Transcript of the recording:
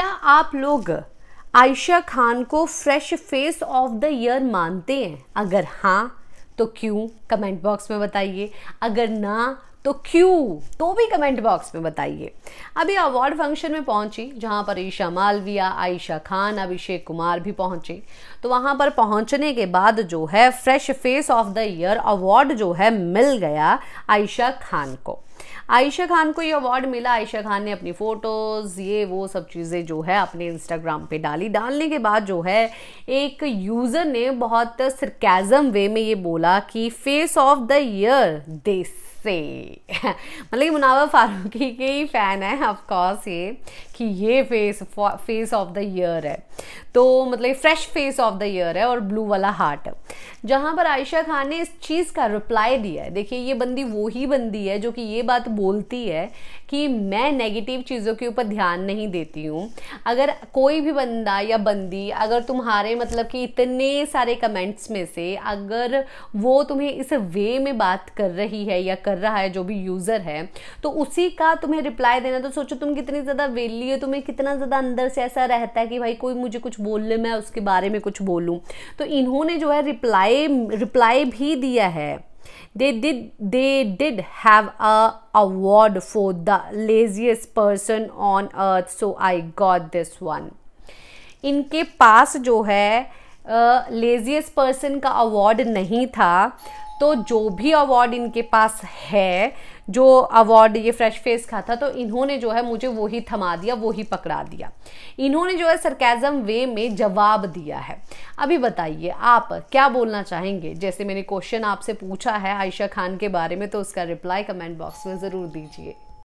क्या आप लोग आयशा खान को fresh face of the year मानते हैं अगर हाँ तो क्यों कमेंट बॉक्स में बताइए अगर ना तो क्यों तो भी कमेंट बॉक्स में बताइए अभी अवार्ड फंक्शन में पहुंची जहां पर ईशा मालविया आयशा खान अभिषेक कुमार भी पहुंचे तो वहां पर पहुंचने के बाद जो है fresh face of the year award जो है मिल गया आयशा खान को आयशा खान को ये अवार्ड मिला आयशा खान ने अपनी फ़ोटोज़ ये वो सब चीज़ें जो है अपने इंस्टाग्राम पे डाली डालने के बाद जो है एक यूज़र ने बहुत सरकैज़म वे में ये बोला कि face of the year this से मतलब ये मुनावा फारूकी के ही फ़ैन है ऑफकोर्स ये कि ये face face of the year है तो मतलब fresh face of the year है और ब्लू वाला हार्ट है जहां पर आयशा खान ने इस चीज़ का रिप्लाई दिया है देखिए ये बंदी वो ही बंदी है जो कि ये बात बोलती है कि मैं नेगेटिव चीज़ों के ऊपर ध्यान नहीं देती हूँ अगर कोई भी बंदा या बंदी अगर तुम्हारे मतलब कि इतने सारे कमेंट्स में से अगर वो तुम्हें इस वे में बात कर रही है या कर रहा है जो भी यूज़र है तो उसी का तुम्हें रिप्लाई देना तो सोचो तुम कितनी ज़्यादा वेली हो तुम्हें कितना ज़्यादा अंदर से ऐसा रहता है कि भाई कोई मुझे कुछ बोल ले मैं उसके बारे में कुछ बोलूँ तो इन्होंने जो है रिप्लाई रिप्लाई रिप्लाई भी दिया है they did they did have a award for the laziest person on earth so I got this one इनके पास जो है लेजिएस्ट uh, पर्सन का अवार्ड नहीं था तो जो भी अवार्ड इनके पास है जो अवार्ड ये फ्रेश फेस का था तो इन्होंने जो है मुझे वो ही थमा दिया वो ही पकड़ा दिया इन्होंने जो है सरकैजम वे में जवाब दिया है अभी बताइए आप क्या बोलना चाहेंगे जैसे मैंने क्वेश्चन आपसे पूछा है आयशा खान के बारे में तो उसका रिप्लाई कमेंट बॉक्स में ज़रूर दीजिए